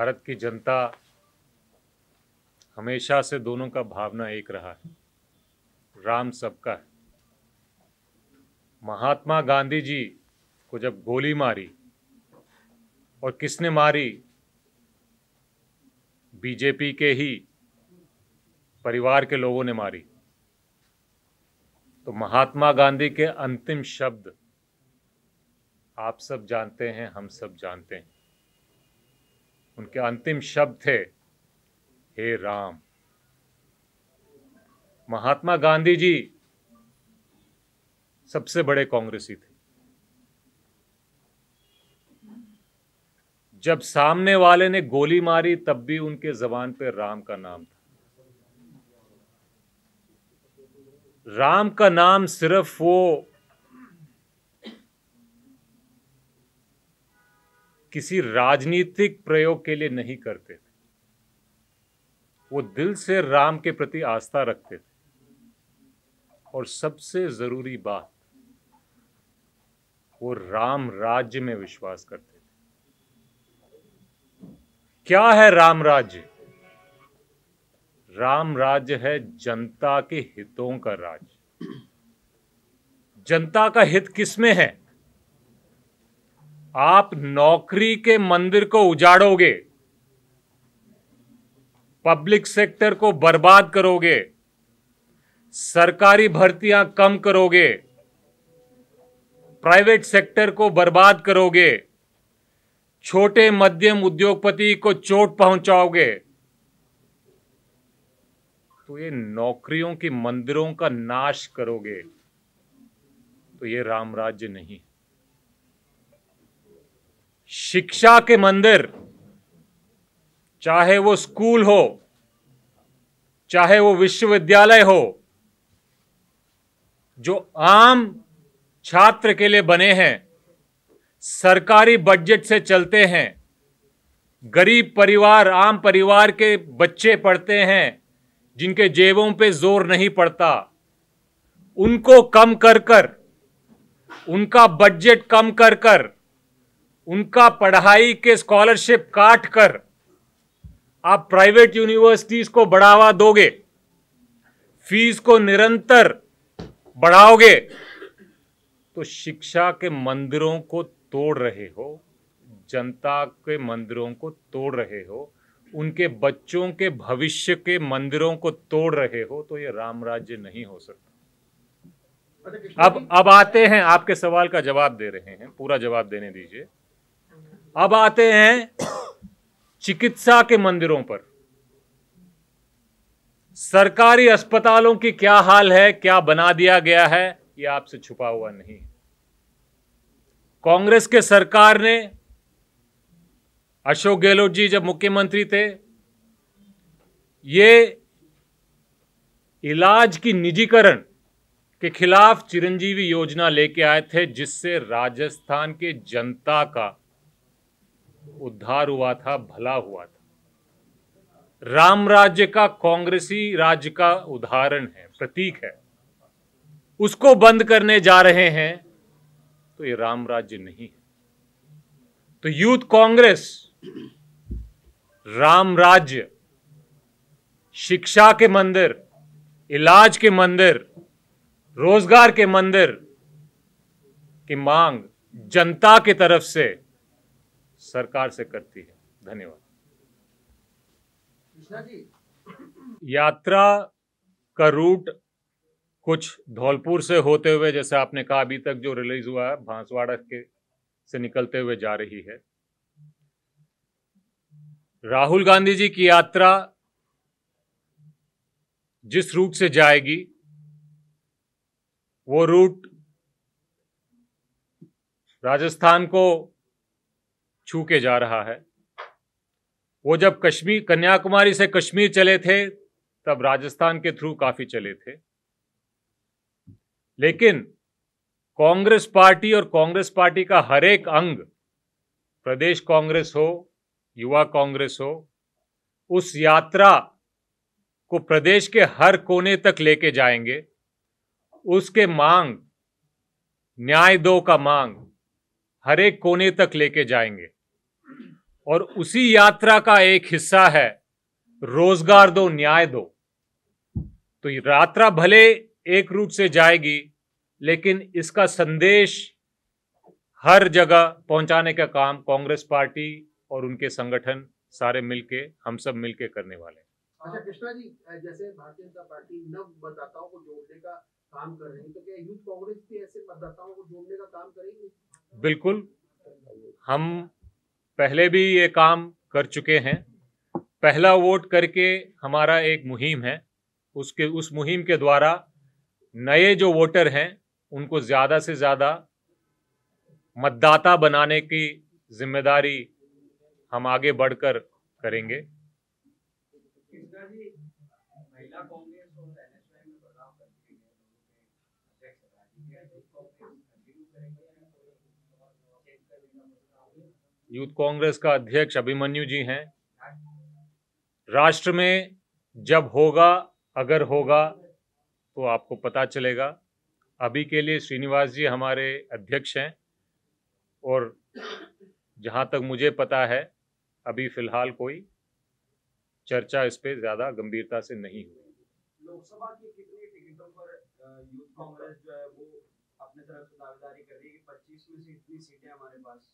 भारत की जनता हमेशा से दोनों का भावना एक रहा है राम सबका है महात्मा गांधी जी को जब गोली मारी और किसने मारी बीजेपी के ही परिवार के लोगों ने मारी तो महात्मा गांधी के अंतिम शब्द आप सब जानते हैं हम सब जानते हैं उनके अंतिम शब्द थे हे राम महात्मा गांधी जी सबसे बड़े कांग्रेसी थे जब सामने वाले ने गोली मारी तब भी उनके जबान पे राम का नाम था राम का नाम सिर्फ वो किसी राजनीतिक प्रयोग के लिए नहीं करते थे वो दिल से राम के प्रति आस्था रखते थे और सबसे ज़रूरी बात वो राम राज्य में विश्वास करते थे क्या है राम राज्य राम राज्य है जनता के हितों का राज्य जनता का हित किसमें है आप नौकरी के मंदिर को उजाड़ोगे पब्लिक सेक्टर को बर्बाद करोगे सरकारी भर्तियां कम करोगे प्राइवेट सेक्टर को बर्बाद करोगे छोटे मध्यम उद्योगपति को चोट पहुंचाओगे तो ये नौकरियों के मंदिरों का नाश करोगे तो ये राम राज्य नहीं है शिक्षा के मंदिर चाहे वो स्कूल हो चाहे वो विश्वविद्यालय हो जो आम छात्र के लिए बने हैं सरकारी बजट से चलते हैं गरीब परिवार आम परिवार के बच्चे पढ़ते हैं जिनके जेबों पे जोर नहीं पड़ता उनको कम कर कर उनका बजट कम कर कर उनका पढ़ाई के स्कॉलरशिप काट कर आप प्राइवेट यूनिवर्सिटीज को बढ़ावा दोगे फीस को निरंतर बढ़ाओगे तो शिक्षा के मंदिरों को तोड़ रहे हो जनता के मंदिरों को तोड़ रहे हो उनके बच्चों के भविष्य के मंदिरों को तोड़ रहे हो तो ये राम राज्य नहीं हो सकता अच्छा, अब अब आते हैं आपके सवाल का जवाब दे रहे हैं पूरा जवाब देने दीजिए अब आते हैं चिकित्सा के मंदिरों पर सरकारी अस्पतालों की क्या हाल है क्या बना दिया गया है यह आपसे छुपा हुआ नहीं कांग्रेस के सरकार ने अशोक गहलोत जी जब मुख्यमंत्री थे ये इलाज की निजीकरण के खिलाफ चिरंजीवी योजना लेके आए थे जिससे राजस्थान के जनता का उद्धार हुआ था भला हुआ था राम राज्य का कांग्रेसी राज्य का उदाहरण है प्रतीक है उसको बंद करने जा रहे हैं तो ये राम राज्य नहीं है तो यूथ कांग्रेस राम राज्य शिक्षा के मंदिर इलाज के मंदिर रोजगार के मंदिर की मांग जनता की तरफ से सरकार से करती है धन्यवाद यात्रा का रूट कुछ धौलपुर से होते हुए जैसे आपने कहा अभी तक जो रिलीज हुआ है भांसवाड़ा के से निकलते हुए जा रही है राहुल गांधी जी की यात्रा जिस रूट से जाएगी वो रूट राजस्थान को छू के जा रहा है वो जब कश्मीर कन्याकुमारी से कश्मीर चले थे तब राजस्थान के थ्रू काफी चले थे लेकिन कांग्रेस पार्टी और कांग्रेस पार्टी का हर एक अंग प्रदेश कांग्रेस हो युवा कांग्रेस हो उस यात्रा को प्रदेश के हर कोने तक लेके जाएंगे उसके मांग न्याय दो का मांग हर एक कोने तक लेके जाएंगे और उसी यात्रा का एक हिस्सा है रोजगार दो न्याय दो तो यात्रा भले एक रूट से जाएगी लेकिन इसका संदेश हर जगह पहुंचाने का काम कांग्रेस पार्टी और उनके संगठन सारे मिलके हम सब मिलके करने वाले हैं अच्छा कृष्णा जी जैसे भारतीय जनता पार्टी नव मतदाताओं को जोड़ने का काम कर रही है तो क्या यूथ कांग्रेस भी ऐसे मतदाताओं को जोड़ने का काम करेगी बिल्कुल हम पहले भी ये काम कर चुके हैं पहला वोट करके हमारा एक मुहिम है उसके उस मुहिम के द्वारा नए जो वोटर हैं उनको ज़्यादा से ज़्यादा मतदाता बनाने की जिम्मेदारी हम आगे बढ़कर करेंगे यूथ कांग्रेस का अध्यक्ष अभिमन्यु जी हैं राष्ट्र में जब होगा अगर होगा तो आपको पता चलेगा अभी के लिए श्रीनिवास जी हमारे अध्यक्ष हैं और जहाँ तक मुझे पता है अभी फिलहाल कोई चर्चा इस पे ज़्यादा गंभीरता से नहीं हुई लोकसभा की कितनी टिकटों पर यूथ कांग्रेस जो है वो अपने तरफ से दावेदारी कर रही है कि 25 में से इतनी सीटें हमारे पास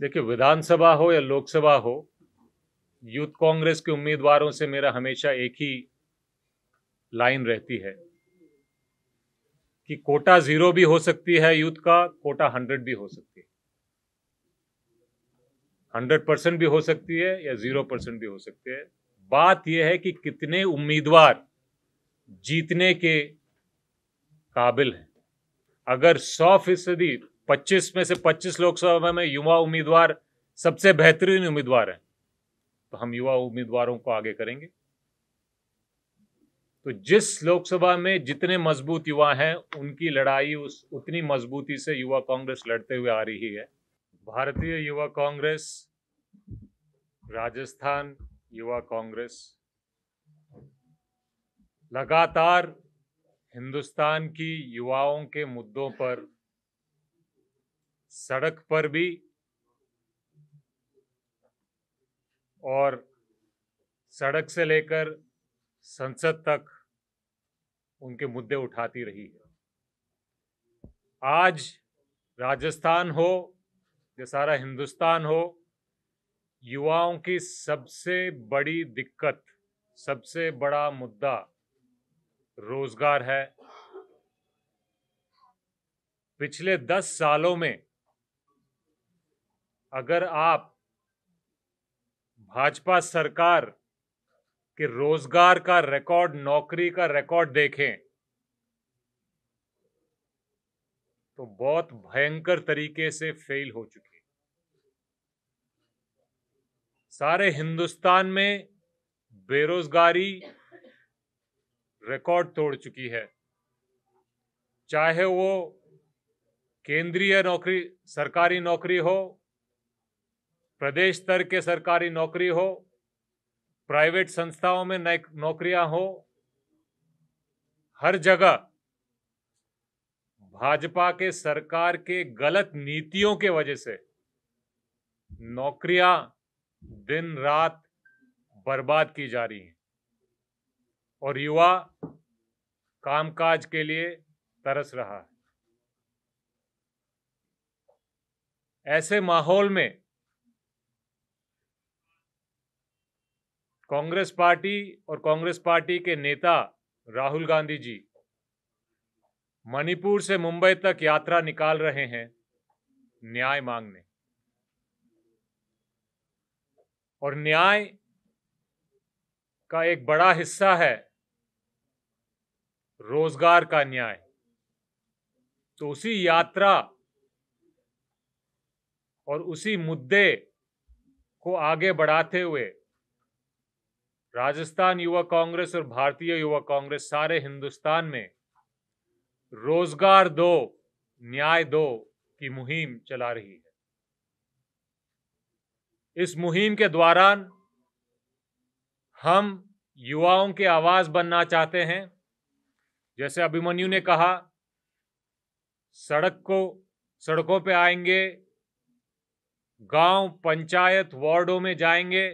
देखिए विधानसभा हो या लोकसभा हो यूथ कांग्रेस के उम्मीदवारों से मेरा हमेशा एक ही लाइन रहती है कि कोटा जीरो भी हो सकती है यूथ का कोटा हंड्रेड भी हो सकती है हंड्रेड परसेंट भी हो सकती है या जीरो परसेंट भी हो सकती है बात यह है कि कितने उम्मीदवार जीतने के काबिल हैं अगर सौ फीसदी पच्चीस में से पच्चीस लोकसभा में युवा उम्मीदवार सबसे बेहतरीन उम्मीदवार हैं तो हम युवा उम्मीदवारों को आगे करेंगे तो जिस लोकसभा में जितने मजबूत युवा हैं उनकी लड़ाई उस उतनी मजबूती से युवा कांग्रेस लड़ते हुए आ रही है भारतीय युवा कांग्रेस राजस्थान युवा कांग्रेस लगातार हिंदुस्तान की युवाओं के मुद्दों पर सड़क पर भी और सड़क से लेकर संसद तक उनके मुद्दे उठाती रही है आज राजस्थान हो या सारा हिंदुस्तान हो युवाओं की सबसे बड़ी दिक्कत सबसे बड़ा मुद्दा रोजगार है पिछले दस सालों में अगर आप भाजपा सरकार के रोजगार का रिकॉर्ड नौकरी का रिकॉर्ड देखें तो बहुत भयंकर तरीके से फेल हो चुकी सारे हिंदुस्तान में बेरोजगारी रिकॉर्ड तोड़ चुकी है चाहे वो केंद्रीय नौकरी सरकारी नौकरी हो प्रदेश स्तर के सरकारी नौकरी हो प्राइवेट संस्थाओं में नौकरियां हो हर जगह भाजपा के सरकार के गलत नीतियों के वजह से नौकरियां दिन रात बर्बाद की जा रही हैं और युवा कामकाज के लिए तरस रहा है ऐसे माहौल में कांग्रेस पार्टी और कांग्रेस पार्टी के नेता राहुल गांधी जी मणिपुर से मुंबई तक यात्रा निकाल रहे हैं न्याय मांगने और न्याय का एक बड़ा हिस्सा है रोजगार का न्याय तो उसी यात्रा और उसी मुद्दे को आगे बढ़ाते हुए राजस्थान युवा कांग्रेस और भारतीय युवा कांग्रेस सारे हिंदुस्तान में रोजगार दो न्याय दो की मुहिम चला रही है इस मुहिम के दौरान हम युवाओं के आवाज बनना चाहते हैं जैसे अभिमन्यु ने कहा सड़क को सड़कों पे आएंगे गांव पंचायत वार्डों में जाएंगे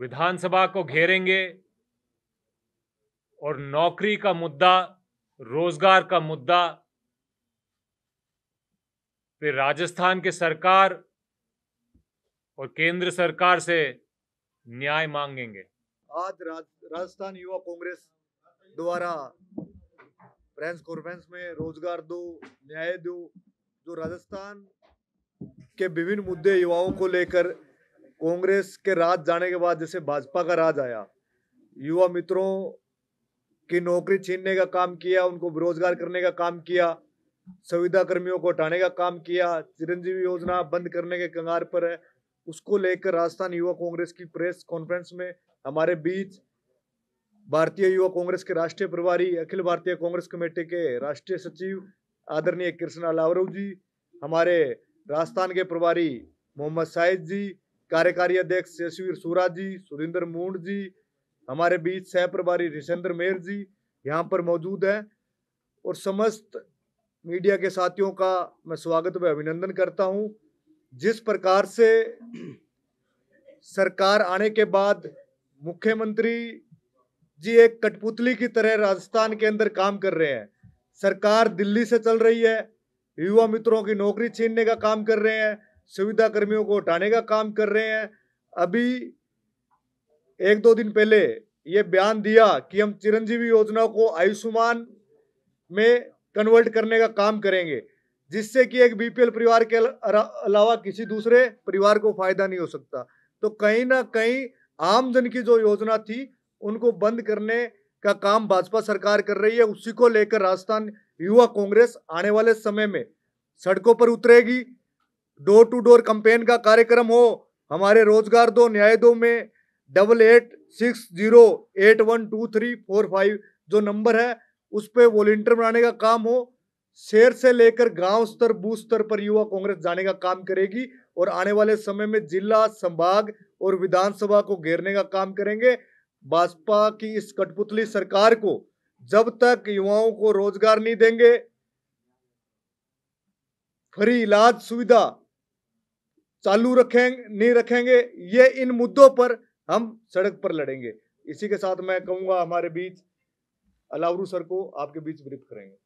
विधानसभा को घेरेंगे और नौकरी का मुद्दा रोजगार का मुद्दा फिर राजस्थान के सरकार और केंद्र सरकार से न्याय मांगेंगे आज राजस्थान युवा कांग्रेस द्वारा प्रेस कॉन्फ्रेंस में रोजगार दो न्याय दो जो राजस्थान के विभिन्न मुद्दे युवाओं को लेकर कांग्रेस के राज जाने के बाद जैसे भाजपा का राज आया युवा मित्रों की नौकरी छीनने का काम किया उनको बेरोजगार करने का काम किया संविदा कर्मियों को हटाने का काम किया चिरंजीवी योजना बंद करने के कंगार पर है उसको लेकर राजस्थान युवा कांग्रेस की प्रेस कॉन्फ्रेंस में हमारे बीच भारतीय युवा कांग्रेस के राष्ट्रीय प्रभारी अखिल भारतीय कांग्रेस कमेटी के राष्ट्रीय सचिव आदरणीय कृष्णा लावरव जी हमारे राजस्थान के प्रभारी मोहम्मद साइद जी कार्यकारी अध्यक्ष शशिवीर सूरा जी सुरेंद्र मूड जी हमारे बीच सह प्रभारी ऋषेंद्र मेहर जी यहाँ पर मौजूद हैं और समस्त मीडिया के साथियों का मैं स्वागत व अभिनंदन करता हूँ जिस प्रकार से सरकार आने के बाद मुख्यमंत्री जी एक कठपुतली की तरह राजस्थान के अंदर काम कर रहे हैं सरकार दिल्ली से चल रही है युवा मित्रों की नौकरी छीनने का काम कर रहे हैं सुविधा कर्मियों को हटाने का काम कर रहे हैं अभी एक दो दिन पहले ये बयान दिया कि हम चिरंजीवी योजना को आयुष्मान में कन्वर्ट करने का काम करेंगे जिससे कि एक बीपीएल परिवार के अलावा किसी दूसरे परिवार को फायदा नहीं हो सकता तो कहीं ना कहीं आमजन की जो योजना थी उनको बंद करने का काम भाजपा सरकार कर रही है उसी को लेकर राजस्थान युवा कांग्रेस आने वाले समय में सड़कों पर उतरेगी डोर टू डोर कंपेन का कार्यक्रम हो हमारे रोजगार दो न्याय दो में double eight six zero eight one two three four five जो नंबर है उस पर वॉल्टियर बनाने का काम हो शहर से लेकर गांव स्तर बूथ स्तर पर युवा कांग्रेस जाने का काम करेगी और आने वाले समय में जिला संभाग और विधानसभा को घेरने का काम करेंगे भाजपा की इस कठपुतली सरकार को जब तक युवाओं को रोजगार नहीं देंगे फ्री इलाज सुविधा चालू रखेंगे नहीं रखेंगे ये इन मुद्दों पर हम सड़क पर लड़ेंगे इसी के साथ मैं कहूंगा हमारे बीच अलावरू सर को आपके बीच ब्रीफ करेंगे